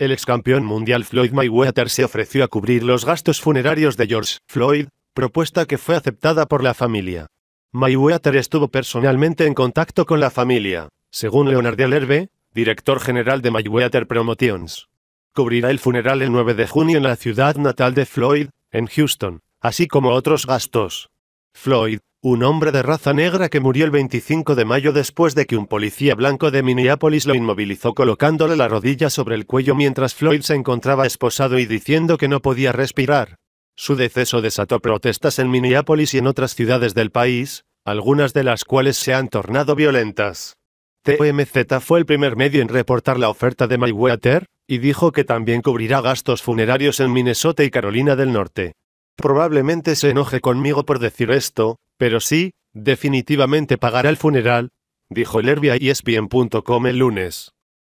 El ex campeón mundial Floyd Mayweather se ofreció a cubrir los gastos funerarios de George Floyd, propuesta que fue aceptada por la familia. Mayweather estuvo personalmente en contacto con la familia, según Leonard Lerbe, director general de Mayweather Promotions. Cubrirá el funeral el 9 de junio en la ciudad natal de Floyd, en Houston, así como otros gastos. Floyd, un hombre de raza negra que murió el 25 de mayo después de que un policía blanco de Minneapolis lo inmovilizó colocándole la rodilla sobre el cuello mientras Floyd se encontraba esposado y diciendo que no podía respirar. Su deceso desató protestas en Minneapolis y en otras ciudades del país, algunas de las cuales se han tornado violentas. TMZ fue el primer medio en reportar la oferta de Mayweather, y dijo que también cubrirá gastos funerarios en Minnesota y Carolina del Norte. Probablemente se enoje conmigo por decir esto, pero sí, definitivamente pagará el funeral, dijo el ESPN.com el lunes.